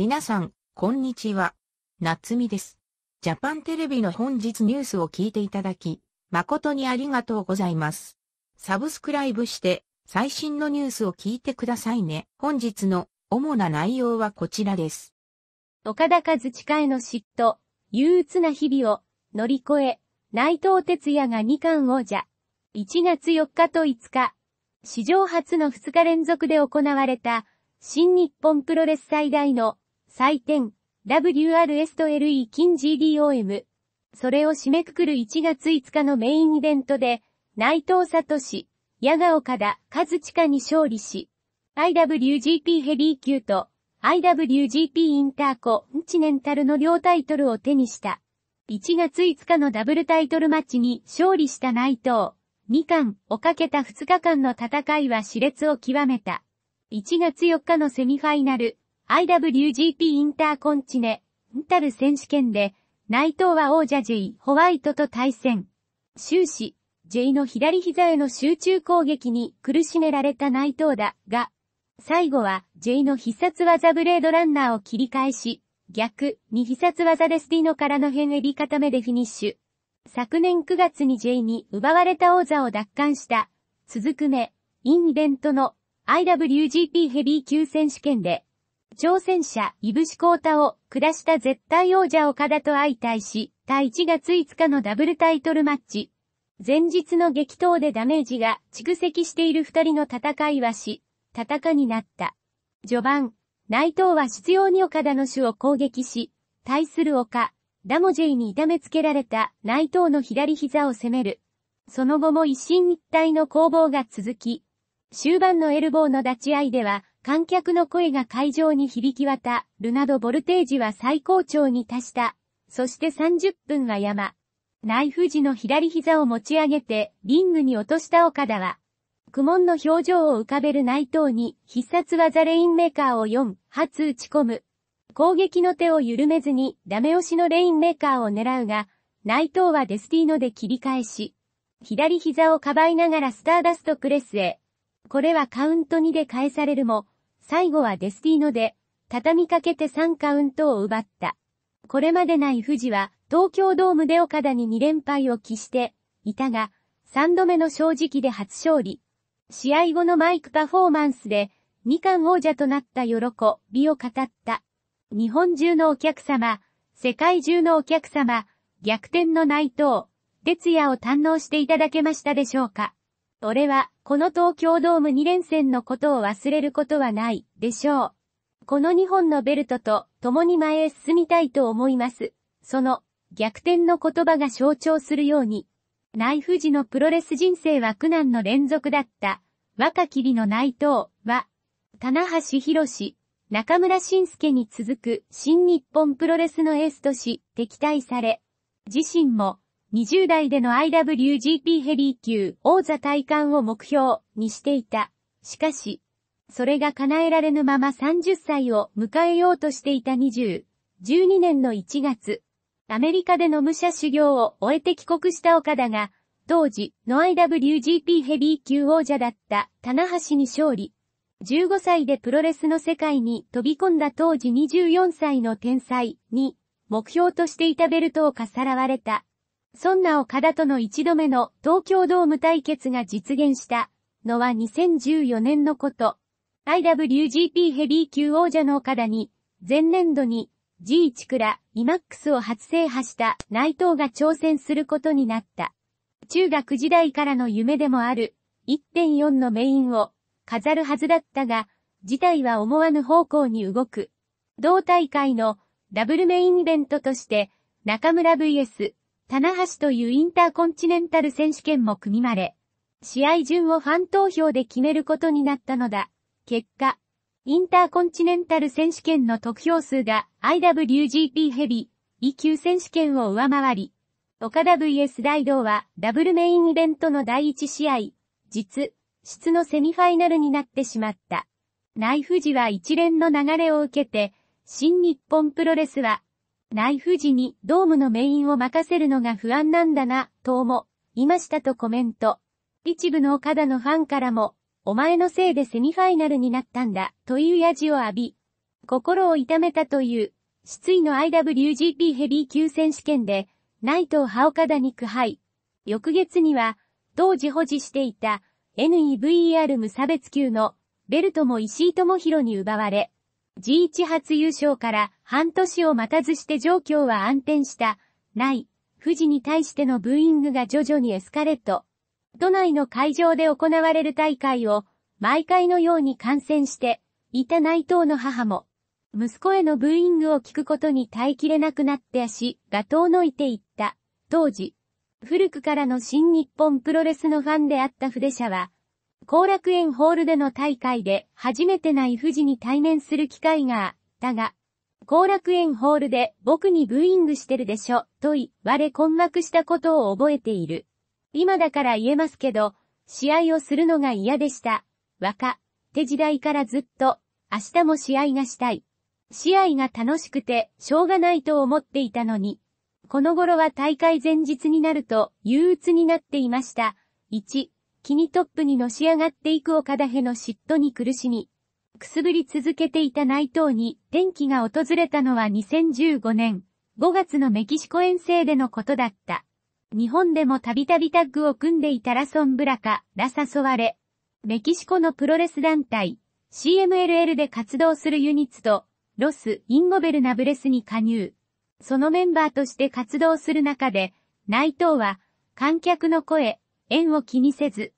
皆さん、こんにちは。夏美です。ジャパンテレビの本日ニュースを聞いていただき、誠にありがとうございます。サブスクライブして、最新のニュースを聞いてくださいね。本日の主な内容はこちらです。岡田和親への嫉妬、憂鬱な日々を乗り越え、内藤哲也が2冠王者。1月4日と5日、史上初の2日連続で行われた、新日本プロレス最大の採点、WRS と LE 金 GDOM。それを締めくくる1月5日のメインイベントで、内藤聡、矢賀岡田、和下に勝利し、IWGP ヘビー級と IWGP インターコンチネンタルの両タイトルを手にした。1月5日のダブルタイトルマッチに勝利した内藤。2巻をかけた2日間の戦いは熾烈を極めた。1月4日のセミファイナル、IWGP インターコンチネ、ンタル選手権で、内藤は王者 J ホワイトと対戦。終始、J の左膝への集中攻撃に苦しめられた内藤だが、最後は J の必殺技ブレードランナーを切り返し、逆に必殺技でスティノからの辺襟固めでフィニッシュ。昨年9月に J に奪われた王座を奪還した、続く目、インイベントの IWGP ヘビー級選手権で挑戦者、イブシコータを下した絶対王者岡田と相対し、対1月5日のダブルタイトルマッチ。前日の激闘でダメージが蓄積している二人の戦いはし、戦になった。序盤、内藤は必要に岡田の主を攻撃し、対する岡、ダモジェイに痛めつけられた内藤の左膝を攻める。その後も一進一退の攻防が続き、終盤のエルボーの立ち合いでは、観客の声が会場に響き渡るなどボルテージは最高潮に達した。そして30分は山。内富士の左膝を持ち上げて、リングに落とした岡田は、苦悶の表情を浮かべる内藤に、必殺技レインメーカーを4発打ち込む。攻撃の手を緩めずに、ダメ押しのレインメーカーを狙うが、内藤はデスティーノで切り返し、左膝をかばいながらスターダストクレスへ、これはカウント2で返されるも、最後はデスティーノで、畳みかけて3カウントを奪った。これまでない富士は、東京ドームで岡田に2連敗を喫して、いたが、3度目の正直で初勝利。試合後のマイクパフォーマンスで、2冠王者となった喜びを語った。日本中のお客様、世界中のお客様、逆転の内藤、哲也を堪能していただけましたでしょうか。俺は、この東京ドーム2連戦のことを忘れることはないでしょう。この2本のベルトと共に前へ進みたいと思います。その逆転の言葉が象徴するように、ナイフ時のプロレス人生は苦難の連続だった。若きりの内藤は、棚橋博士、中村晋介に続く新日本プロレスのエースとし、敵対され、自身も20代での IWGP ヘビー級王座体感を目標にしていた。しかし、それが叶えられぬまま30歳を迎えようとしていた20、12年の1月、アメリカでの武者修行を終えて帰国した岡田が、当時の IWGP ヘビー級王者だった棚橋に勝利。15歳でプロレスの世界に飛び込んだ当時24歳の天才に目標としていたベルトをかさらわれた。そんな岡田との一度目の東京ドーム対決が実現したのは2014年のこと。IWGP ヘビー級王者の岡田に、前年度に G1 ラ・イ EMAX を初制覇した内藤が挑戦することになった。中学時代からの夢でもある1.4のメインを飾るはずだったが、事態は思わぬ方向に動く。同大会のダブルメインイベントとして、中村 VS 棚橋というインターコンチネンタル選手権も組まれ、試合順をファン投票で決めることになったのだ。結果、インターコンチネンタル選手権の得票数が IWGP ヘビー E 級選手権を上回り、岡田 VS 大道はダブルメインイベントの第1試合、実、質のセミファイナルになってしまった。内富士は一連の流れを受けて、新日本プロレスはナイフ時にドームのメインを任せるのが不安なんだな、とも、いましたとコメント。一部の岡田のファンからも、お前のせいでセミファイナルになったんだ、というヤジを浴び、心を痛めたという、失意の IWGP ヘビー級選手権で、ナイトを葉岡田に苦敗。翌月には、当時保持していた、NEVER 無差別級の、ベルトも石井智弘に奪われ、G1 初優勝から半年を待たずして状況は暗転した、ない、富士に対してのブーイングが徐々にエスカレート。都内の会場で行われる大会を、毎回のように観戦して、いた内藤の母も、息子へのブーイングを聞くことに耐えきれなくなって足が遠のいていった。当時、古くからの新日本プロレスのファンであった筆者は、後楽園ホールでの大会で初めてない富士に対面する機会が、あったが、後楽園ホールで僕にブーイングしてるでしょ、と言われ困惑したことを覚えている。今だから言えますけど、試合をするのが嫌でした。若、手時代からずっと、明日も試合がしたい。試合が楽しくて、しょうがないと思っていたのに。この頃は大会前日になると、憂鬱になっていました。1、気にトップにのし上がっていく岡田への嫉妬に苦しみ、くすぶり続けていた内藤に転機が訪れたのは2015年5月のメキシコ遠征でのことだった。日本でもたびたびタッグを組んでいたラソン・ブラカら誘われ、メキシコのプロレス団体 CMLL で活動するユニッツとロス・インゴベルナブレスに加入。そのメンバーとして活動する中で、内藤は観客の声、縁を気にせず、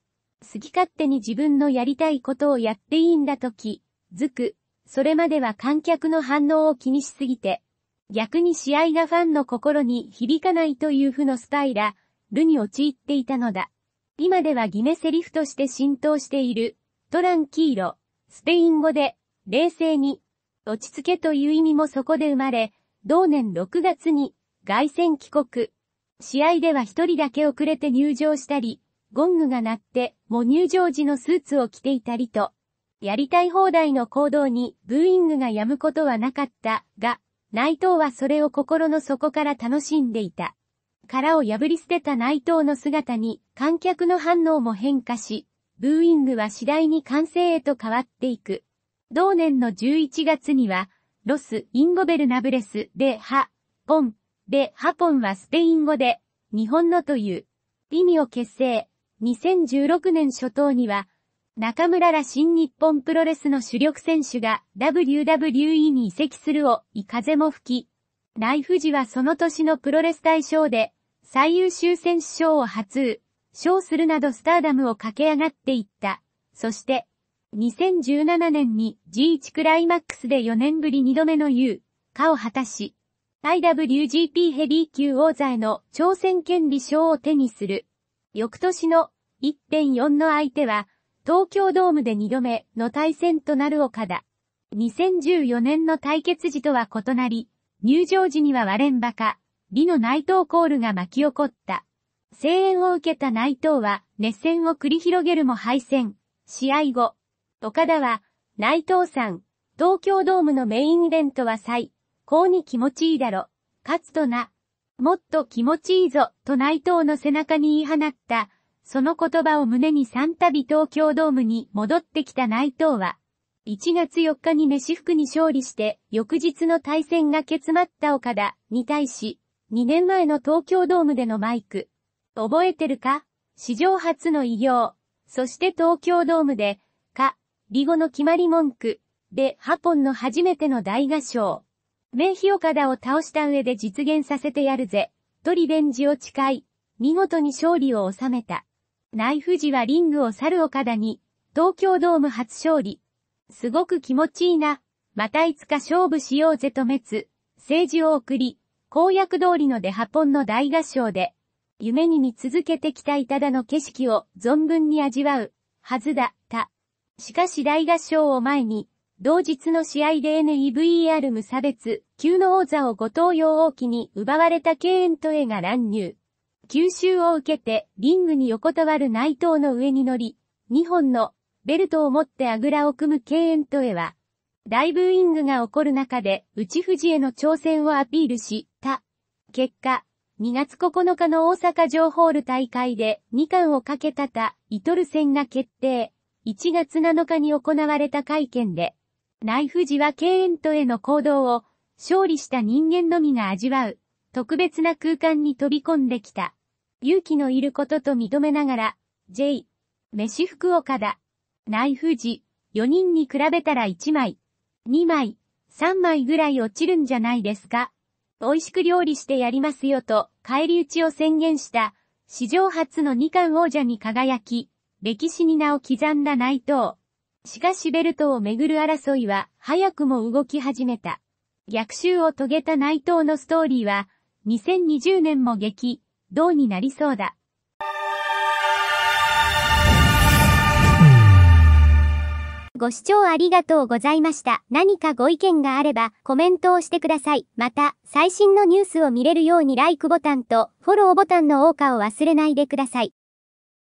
好き勝手に自分のやりたいことをやっていいんだとき、づく、それまでは観客の反応を気にしすぎて、逆に試合がファンの心に響かないという負のスパイラルに陥っていたのだ。今ではギネセリフとして浸透している、トランキーロ、スペイン語で、冷静に、落ち着けという意味もそこで生まれ、同年6月に、凱旋帰国。試合では一人だけ遅れて入場したり、ゴングが鳴って、も入場時のスーツを着ていたりと、やりたい放題の行動にブーイングが止むことはなかったが、内藤はそれを心の底から楽しんでいた。殻を破り捨てた内藤の姿に観客の反応も変化し、ブーイングは次第に完成へと変わっていく。同年の11月には、ロス・インゴベルナブレス・でハ・ポン、でハポンはスペイン語で、日本のという意味を結成。2016年初頭には、中村ら新日本プロレスの主力選手が WWE に移籍するを、い風も吹き、イ富士はその年のプロレス大賞で、最優秀選手賞を初、賞するなどスターダムを駆け上がっていった。そして、2017年に G1 クライマックスで4年ぶり2度目の優、化を果たし、IWGP ヘビー級王座への挑戦権利賞を手にする。翌年の1.4の相手は、東京ドームで2度目の対戦となる岡田。2014年の対決時とは異なり、入場時には割れんばか、美の内藤コールが巻き起こった。声援を受けた内藤は、熱戦を繰り広げるも敗戦。試合後、岡田は、内藤さん、東京ドームのメインイベントは最高に気持ちいいだろ、勝つとな、もっと気持ちいいぞ、と内藤の背中に言い放った、その言葉を胸に3度東京ドームに戻ってきた内藤は、1月4日に飯服に勝利して、翌日の対戦が決まった岡田に対し、2年前の東京ドームでのマイク。覚えてるか史上初の偉業。そして東京ドームで、か、リゴの決まり文句。で、ハポンの初めての大合唱。名日岡田を倒した上で実現させてやるぜ。とリベンジを誓い、見事に勝利を収めた。ナイフジはリングを去る岡田に、東京ドーム初勝利。すごく気持ちいいな。またいつか勝負しようぜと滅つ、政治を送り、公約通りのデハポンの大合唱で、夢に見続けてきた板田の景色を存分に味わう、はずだ、った。しかし大合唱を前に、同日の試合で NEVER 無差別、級の王座を後藤洋王旗に奪われた敬遠と A が乱入。吸収を受けてリングに横たわる内藤の上に乗り、2本のベルトを持ってあぐらを組む敬遠とへは、大ブーイングが起こる中で内藤への挑戦をアピールした。結果、2月9日の大阪城ホール大会で2冠をかけたた、イトル戦が決定。1月7日に行われた会見で、内藤は敬遠とへの行動を、勝利した人間のみが味わう、特別な空間に飛び込んできた。勇気のいることと認めながら、J、飯福岡だ。内富士、4人に比べたら1枚、2枚、3枚ぐらい落ちるんじゃないですか。美味しく料理してやりますよと、帰り討ちを宣言した、史上初の2冠王者に輝き、歴史に名を刻んだ内藤。しかしベルトをめぐる争いは、早くも動き始めた。逆襲を遂げた内藤のストーリーは、2020年も激、どうになりそうだ。ご視聴ありがとうございました。何かご意見があればコメントをしてください。また、最新のニュースを見れるように LIKE ボタンとフォローボタンの多くを忘れないでください。